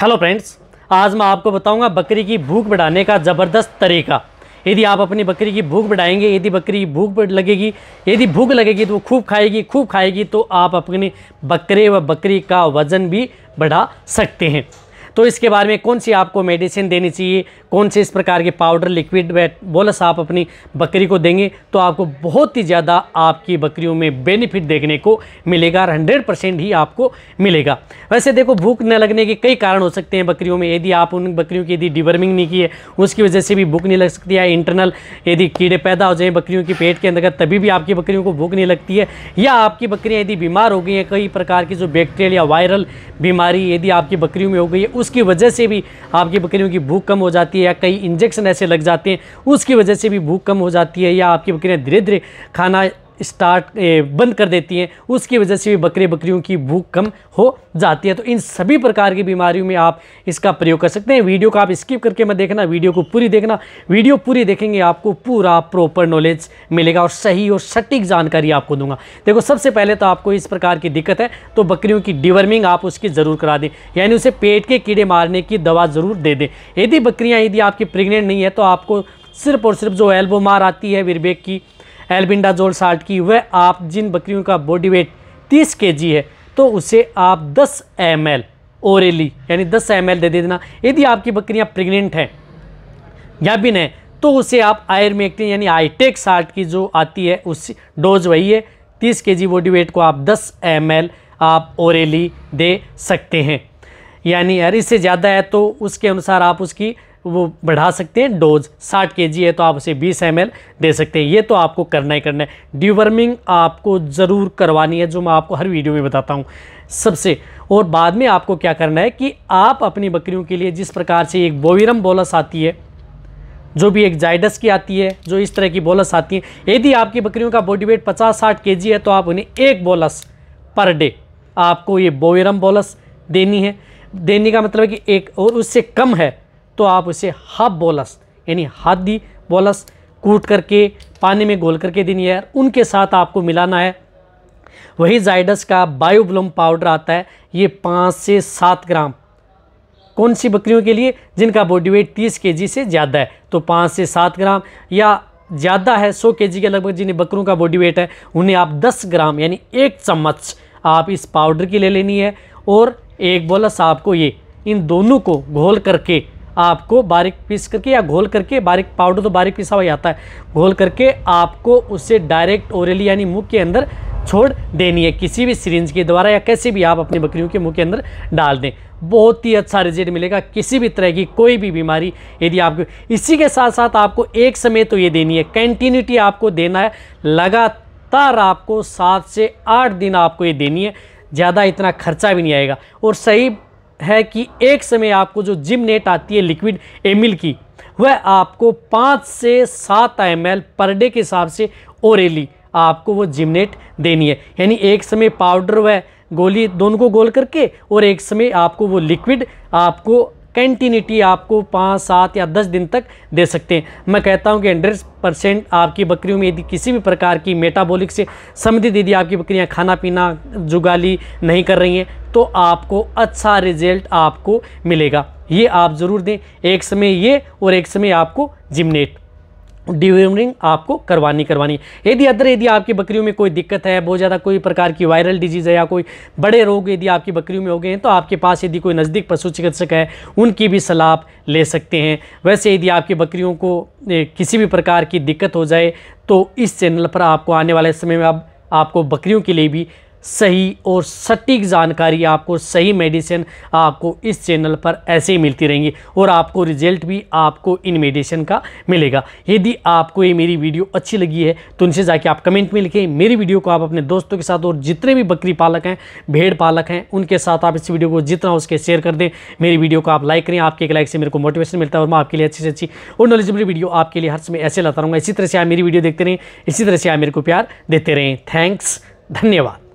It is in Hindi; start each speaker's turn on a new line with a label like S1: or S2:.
S1: हेलो फ्रेंड्स आज मैं आपको बताऊंगा बकरी की भूख बढ़ाने का ज़बरदस्त तरीका यदि आप अपनी बकरी की भूख बढ़ाएंगे यदि बकरी की भूख लगेगी यदि भूख लगेगी तो वो खूब खाएगी खूब खाएगी तो आप अपनी बकरे व बकरी का वज़न भी बढ़ा सकते हैं तो इसके बारे में कौन सी आपको मेडिसिन देनी चाहिए कौन से इस प्रकार के पाउडर लिक्विड बोलस आप अपनी बकरी को देंगे तो आपको बहुत ही ज़्यादा आपकी बकरियों में बेनिफिट देखने को मिलेगा और हंड्रेड ही आपको मिलेगा वैसे देखो भूख न लगने के कई कारण हो सकते हैं बकरियों में यदि आप उन बकरियों की यदि डिवर्मिंग नहीं की है उसकी वजह से भी भूख नहीं लग सकती है इंटरनल यदि कीड़े पैदा हो जाए बकरियों के पेट के अंदर तभी भी आपकी बकरियों को भूख नहीं लगती है या आपकी बकरियाँ यदि बीमार हो गई हैं कई प्रकार की जो बैक्टेरिया या वायरल बीमारी यदि आपकी बकरियों में हो गई है उस उसकी वजह से भी आपकी बकरियों की भूख कम हो जाती है या कई इंजेक्शन ऐसे लग जाते हैं उसकी वजह से भी भूख कम हो जाती है या आपकी बकरियाँ धीरे धीरे खाना स्टार्ट बंद कर देती हैं उसकी वजह से भी बकरे बकरियों की भूख कम हो जाती है तो इन सभी प्रकार की बीमारियों में आप इसका प्रयोग कर सकते हैं वीडियो को आप स्किप करके मत देखना वीडियो को पूरी देखना वीडियो पूरी देखेंगे आपको पूरा प्रॉपर नॉलेज मिलेगा और सही और सटीक जानकारी आपको दूंगा देखो सबसे पहले तो आपको इस प्रकार की दिक्कत है तो बकरियों की डिवर्मिंग आप उसकी ज़रूर करा दें यानी उसे पेट के कीड़े मारने की दवा ज़रूर दे दें यदि बकरियाँ यदि आपकी प्रेग्नेंट नहीं है तो आपको सिर्फ और सिर्फ जो एल्बोमार आती है विरबेक की एल्बिंडाजोल साल्ट की वह आप जिन बकरियों का बॉडी वेट 30 के है तो उसे आप 10 एम ओरेली यानी 10 एम दे दे देना यदि आपकी बकरियां प्रेग्नेंट हैं या बिन है तो उसे आप आयरमेक्टिन यानी आईटेक साल्ट की जो आती है उस डोज वही है तीस के जी बॉडी वेट को आप दस एम आप ओरेली दे सकते हैं यानी अरे इससे ज़्यादा है तो उसके अनुसार आप उसकी तो वो बढ़ा सकते हैं डोज 60 के है तो आप उसे 20 एम दे सकते हैं ये तो आपको करना ही करना है डिवर्मिंग आपको ज़रूर करवानी है जो मैं आपको हर वीडियो में बताता हूँ सबसे और बाद में आपको क्या करना है कि आप अपनी बकरियों के लिए जिस प्रकार से एक बोविरम बोलस आती है जो भी एक जाइडस की आती है जो इस तरह की बोलस आती है यदि आपकी बकरियों का बॉडी वेट पचास साठ के है तो आप उन्हें एक बोलस पर डे आपको ये बोविरम बोलस देनी है देने का मतलब है कि एक और उससे कम है तो आप उसे हाफ बोलस यानी हाथ दी बोलस कूट करके पानी में घोल करके देनी है उनके साथ आपको मिलाना है वही जाइडस का बायोब्लम पाउडर आता है ये पाँच से सात ग्राम कौन सी बकरियों के लिए जिनका बॉडी वेट तीस के से ज़्यादा है तो पाँच से सात ग्राम या ज़्यादा है सौ के के लगभग जिन्हें बकरों का बॉडी वेट है उन्हें आप दस ग्राम यानी एक चम्मच आप इस पाउडर की ले लेनी है और एक बोलस आपको ये इन दोनों को घोल करके आपको बारीक पीस करके या घोल करके बारीक पाउडर तो बारीक पीसा हुआ आता है घोल करके आपको उसे डायरेक्ट ओरली यानी मुँह के अंदर छोड़ देनी है किसी भी सीरेंज के द्वारा या कैसे भी आप अपनी बकरियों के मुँह के अंदर डाल दें बहुत ही अच्छा रिजल्ट मिलेगा किसी भी तरह की कोई भी बीमारी यदि आपको इसी के साथ साथ आपको एक समय तो ये देनी है कंटिन्यूटी आपको देना है लगातार आपको सात से आठ दिन आपको ये देनी है ज़्यादा इतना खर्चा भी नहीं आएगा और सही है कि एक समय आपको जो जिमनेट आती है लिक्विड एमिल की वह आपको पाँच से सात एम पर डे के हिसाब से ओरेली आपको वो जिमनेट देनी है यानी एक समय पाउडर व गोली दोनों को गोल करके और एक समय आपको वो लिक्विड आपको कंटिन्यूटी आपको पाँच सात या दस दिन तक दे सकते हैं मैं कहता हूँ कि हंड्रेड परसेंट आपकी बकरियों में यदि किसी भी प्रकार की मेटाबॉलिक से संबंधित यदि आपकी बकरियाँ खाना पीना जुगाली नहीं कर रही हैं तो आपको अच्छा रिजल्ट आपको मिलेगा ये आप ज़रूर दें एक समय ये और एक समय आपको जिमनेट डिवर्मिंग आपको करवानी करवानी यदि अदर यदि आपकी बकरियों में कोई दिक्कत है बहुत ज़्यादा कोई प्रकार की वायरल डिजीज़ है या कोई बड़े रोग यदि आपकी बकरियों में हो गए हैं तो आपके पास यदि कोई नज़दीक पशु चिकित्सक है उनकी भी सलाह आप ले सकते हैं वैसे यदि आपकी बकरियों को किसी भी प्रकार की दिक्कत हो जाए तो इस चैनल पर आपको आने वाले समय में अब आपको बकरियों के लिए भी सही और सटीक जानकारी आपको सही मेडिसिन आपको इस चैनल पर ऐसे ही मिलती रहेंगी और आपको रिजल्ट भी आपको इन मेडिसिन का मिलेगा यदि आपको ये मेरी वीडियो अच्छी लगी है तो उनसे जाके आप कमेंट में लिखें मेरी वीडियो को आप अपने दोस्तों के साथ और जितने भी बकरी पालक हैं भेड़ पालक हैं उनके साथ आप इस वीडियो को जितना हो शेयर कर दें मेरी वीडियो को आप लाइक करें आपके एक लाइक से मेरे को मोटिवेशन मिलता है और मैं आपके लिए अच्छी से अच्छी और नॉलेजेबल वीडियो आपके लिए हर समय ऐसे लाता रहूँगा इसी तरह से आप मेरी वीडियो देखते रहें इसी तरह से आप मेरे को प्यार देते रहें थैंक्स धन्यवाद